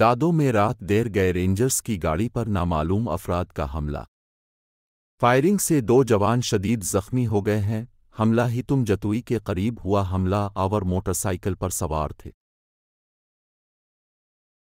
दादो में रात देर गए रेंजर्स की गाड़ी पर नामालूम अफराद का हमला फायरिंग से दो जवान शदीद जख्मी हो गए हैं हमला ही तुम जतुई के करीब हुआ हमला आवर मोटरसाइकिल पर सवार थे